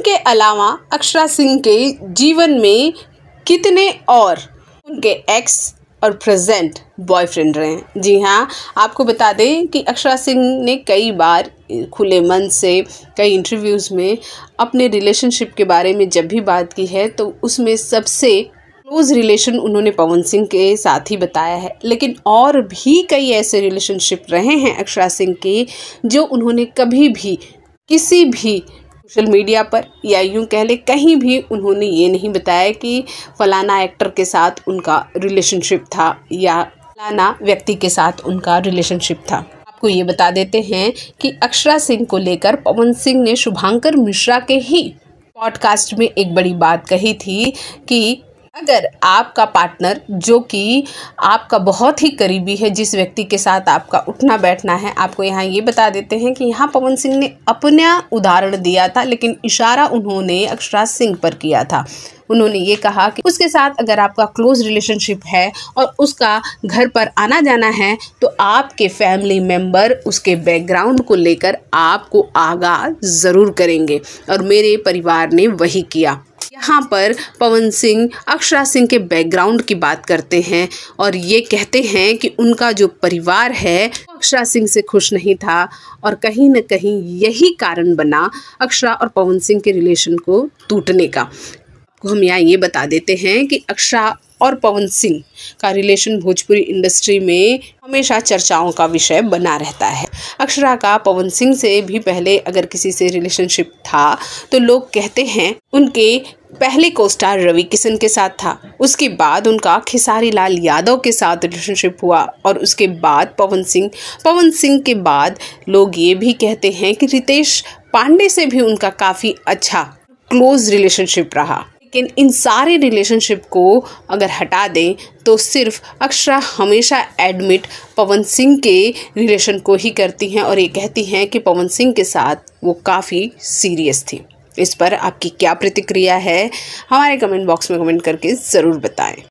उनके अलावा अक्षरा सिंह के जीवन में कितने और उनके एक्स और प्रेजेंट बॉयफ्रेंड रहे हैं जी हाँ आपको बता दें कि अक्षरा सिंह ने कई बार खुले मन से कई इंटरव्यूज़ में अपने रिलेशनशिप के बारे में जब भी बात की है तो उसमें सबसे क्लोज रिलेशन उन्होंने पवन सिंह के साथ ही बताया है लेकिन और भी कई ऐसे रिलेशनशिप रहे हैं अक्षरा सिंह के जो उन्होंने कभी भी किसी भी सोशल मीडिया पर या यूं कह ले कहीं भी उन्होंने ये नहीं बताया कि फ़लाना एक्टर के साथ उनका रिलेशनशिप था या फलाना व्यक्ति के साथ उनका रिलेशनशिप था आपको ये बता देते हैं कि अक्षरा सिंह को लेकर पवन सिंह ने शुभांकर मिश्रा के ही पॉडकास्ट में एक बड़ी बात कही थी कि अगर आपका पार्टनर जो कि आपका बहुत ही करीबी है जिस व्यक्ति के साथ आपका उठना बैठना है आपको यहाँ ये बता देते हैं कि यहाँ पवन सिंह ने अपना उदाहरण दिया था लेकिन इशारा उन्होंने अक्षराज सिंह पर किया था उन्होंने ये कहा कि उसके साथ अगर आपका क्लोज रिलेशनशिप है और उसका घर पर आना जाना है तो आपके फैमिली मेम्बर उसके बैकग्राउंड को लेकर आपको आगाह ज़रूर करेंगे और मेरे परिवार ने वही किया यहाँ पर पवन सिंह अक्षरा सिंह के बैकग्राउंड की बात करते हैं और ये कहते हैं कि उनका जो परिवार है अक्षरा सिंह से खुश नहीं था और कहीं ना कहीं यही कारण बना अक्षरा और पवन सिंह के रिलेशन को टूटने का आपको हम यहाँ ये बता देते हैं कि अक्षरा और पवन सिंह का रिलेशन भोजपुरी इंडस्ट्री में हमेशा चर्चाओं का विषय बना रहता है अक्षरा का पवन सिंह से भी पहले अगर किसी से रिलेशनशिप था तो लोग कहते हैं उनके पहले को स्टार रवि किशन के साथ था उसके बाद उनका खेसारी लाल यादव के साथ रिलेशनशिप हुआ और उसके बाद पवन सिंह पवन सिंह के बाद लोग ये भी कहते हैं कि रितेश पांडे से भी उनका काफ़ी अच्छा क्लोज रिलेशनशिप रहा लेकिन इन सारे रिलेशनशिप को अगर हटा दें तो सिर्फ अक्षरा हमेशा एडमिट पवन सिंह के रिलेशन को ही करती हैं और ये कहती हैं कि पवन सिंह के साथ वो काफ़ी सीरियस थी इस पर आपकी क्या प्रतिक्रिया है हमारे कमेंट बॉक्स में कमेंट करके ज़रूर बताएं